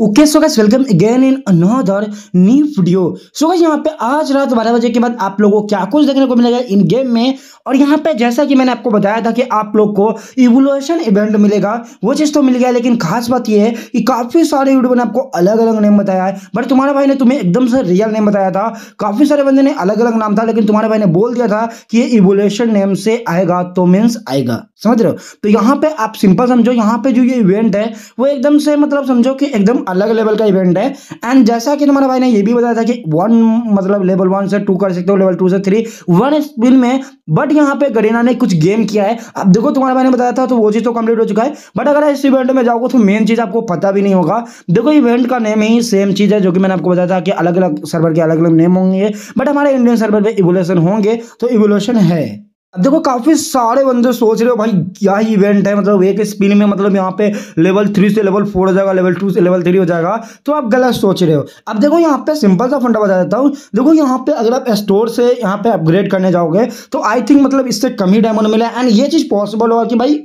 okay so guys welcome again in another new video so guys यहां पे आज रात 12 बजे के बाद आप लोगों को क्या कुछ देखने को मिलेगा इन गेम में और यहाँ पे जैसा कि मैंने आपको बताया था कि आप लोग को इवोल्यूशन इवेंट मिलेगा वो चीज़ तो मिल गया लेकिन खास बात यह है कि काफ़ी सारे यूट्यूबर ने आपको अलग अलग नेम बताया है बट तुम्हारे भाई ने तुम्हें एकदम से रियल नेम बताया था काफ़ी सारे बंदे ने अलग अलग नाम था लेकिन तुम्हारे भाई ने बोल दिया था कि ये इवोल्यूशन नेम से आएगा तो मीन्स आएगा समझ रहे हो तो यहाँ पे आप सिंपल समझो यहाँ पे जो ये इवेंट है वो एकदम से मतलब समझो कि एकदम अलग लेवल का इवेंट है एंड जैसा कि तुम्हारा भाई ने ये भी बताया था कि वन मतलब लेवल वन से टू कर सकते हो लेवल टू से थ्री वन स्पिन में बट यहाँ पे गरीना ने कुछ गेम किया है अब देखो तुम्हारा भाई ने बताया था तो वो चीज़ तो कंप्लीट हो चुका है बट अगर इस इवेंट में जाओगे तो मेन चीज़ आपको पता भी नहीं होगा देखो इवेंट का नेम ही सेम चीज़ है जो कि मैंने आपको बताया था कि अलग अलग सर्वर के अलग अलग नेम होंगे बट हमारे इंडियन सर्वर पर इवोल्यूशन होंगे तो इवोल्यूशन है अब देखो काफी सारे बंदे सोच रहे हो भाई क्या ही इवेंट है मतलब एक स्पिन में मतलब यहाँ पे लेवल थ्री से लेवल फोर हो जाएगा लेवल टू से लेवल थ्री हो जाएगा तो आप गलत सोच रहे हो अब देखो यहाँ पे सिंपल सा फंडा बता देता हूँ देखो यहाँ पे अगर आप स्टोर से यहाँ पे अपग्रेड करने जाओगे तो आई थिंक मतलब इससे कम ही डायमंड मिले एंड ये चीज पॉसिबल होगा कि भाई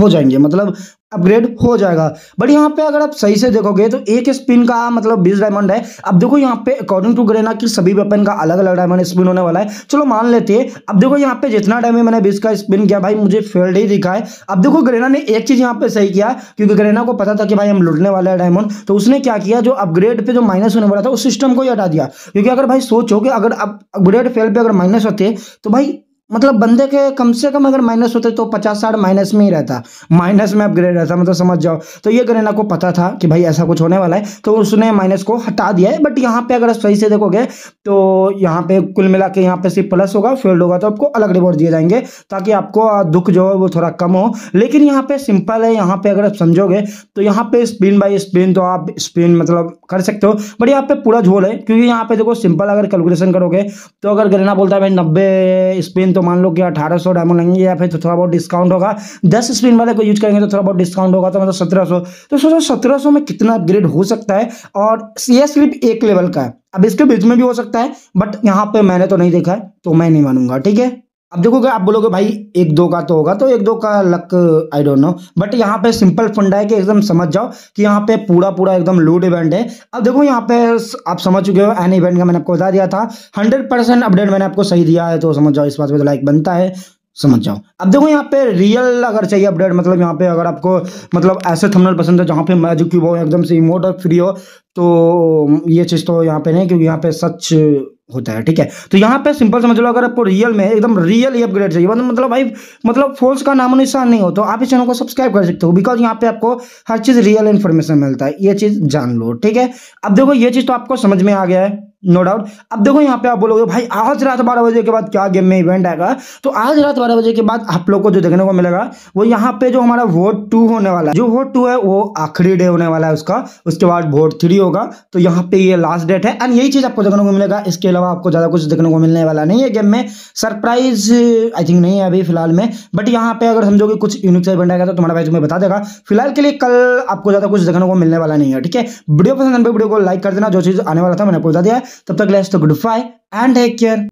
हो जाएंगे मतलब अपग्रेड हो जाएगा बट यहाँ पे अगर आप सही से देखोगे तो एक स्पिन का मतलब बीस डायमंड है अब देखो यहाँ पे अकॉर्डिंग टू ग्रेना की सभी वेपन का अलग अलग डायमंड स्पिन होने वाला है चलो मान लेते हैं अब देखो यहाँ पे जितना डायमंड मैंने बीस का स्पिन किया भाई मुझे फेल्ड ही दिखा है अब देखो ग्रेना ने एक चीज यहाँ पे सही किया क्योंकि ग्रेना को पता था कि भाई हम लुटने वाला है डायमंड तो उसने क्या किया जो अपग्रेड पे जो माइनस होने वाला था उस सिस्टम को ही हटा दिया क्योंकि अगर भाई सोचो कि अगर अपग्रेड फेल पर अगर माइनस होते तो भाई मतलब बंदे के कम से कम अगर माइनस होते तो पचास साठ माइनस में ही रहता माइनस में अपग्रेड रहता मतलब समझ जाओ तो ये ग्रेना को पता था कि भाई ऐसा कुछ होने वाला है तो उसने माइनस को हटा दिया है बट यहाँ पे अगर सही से देखोगे तो यहाँ पे कुल मिला के यहाँ पे सिर्फ प्लस होगा फेल्ड होगा तो आपको अलग रिवॉर्ड दिए जाएंगे ताकि आपको दुख जो है वो थोड़ा कम हो लेकिन यहाँ पे सिंपल है यहाँ पे अगर आप समझोगे तो यहाँ पे स्पिन बाई स्पिन तो आप स्पिन मतलब कर सकते हो बट यहाँ पे पूरा झोल है क्योंकि यहाँ पे देखो सिंपल अगर कैलकुलेशन करोगे तो अगर ग्रेना बोलता है भाई नब्बे स्पिन तो मान लो कि अठारह सौ डायमंड लगेंगे या फिर तो थोड़ा बहुत डिस्काउंट होगा दस स्पिन वाले को यूज करेंगे तो थोड़ा बहुत डिस्काउंट होगा तो मतलब सत्रह सौ तो सोचो सत्रह सौ में कितना अपग्रेड हो सकता है और ये सिर्फ एक लेवल का है अब इसके बीच में भी हो सकता है बट यहाँ पे मैंने तो नहीं देखा है तो मैं नहीं मानूंगा ठीक है अब देखोगे आप बोलोगे भाई एक दो का तो होगा तो एक दो का luck I don't know but यहाँ पे सिंपल फंडा है कि एकदम समझ जाओ कि यहाँ पे पूरा पूरा एकदम लूड इवेंट है अब देखो यहाँ पे आप समझ चुके हो एन इवेंट का मैंने आपको बता दिया था हंड्रेड परसेंट अपडेट मैंने आपको सही दिया है तो समझ जाओ इस बात पर तो लाइक बनता है समझ जाओ अब देखो यहाँ पे रियल अगर चाहिए अपडेट मतलब यहाँ पे अगर आपको मतलब ऐसे थंबनेल पसंद है जहाँ पे मैजिक क्यूब हो एकदम से इमोट और फ्री हो तो ये चीज़ तो यहाँ पे नहीं क्योंकि यहाँ पे सच होता है ठीक है तो यहाँ पे सिंपल समझ लो अगर आपको रियल में एकदम रियल ही अपग्रेड चाहिए मतलब, मतलब भाई मतलब फोर्स का नामो निशान नहीं हो तो आप इस चैनल को सब्सक्राइब कर सकते हो बिकॉज यहाँ पे आपको हर चीज़ रियल इन्फॉर्मेशन मिलता है ये चीज़ जान लो ठीक है अब देखो ये चीज़ तो आपको समझ में आ गया है नो डाउट अब देखो यहाँ पे आप बोलोगे भाई आज रात बारह बजे के बाद क्या गेम में इवेंट आएगा तो आज रात बारह बजे के बाद आप लोग को जो देखने को मिलेगा वो यहाँ पे जो हमारा वोट टू होने वाला है जो वोट टू है वो आखिरी डे होने वाला है उसका उसके बाद वोट थ्री होगा तो यहाँ पे ये लास्ट डेट है एंड यही चीज आपको देखने को मिलेगा इसके अलावा आपको ज्यादा कुछ देखने को मिलने वाला नहीं है गेम में सरप्राइज आई थिंक नहीं है अभी फिलहाल में बट यहाँ पे अगर समझोगे कुछ यूनिक इवेंट आएगा तो तुम्हारा भाई तुम्हें बता देगा फिलहाल के लिए कल आपको ज्यादा कुछ देखने को मिलने वाला नहीं है ठीक है वीडियो पसंद तो वीडियो को लाइक कर देना जो चीज आने वाला था मैंने आपको बता दिया तब तक लेट्स तो good bye and take care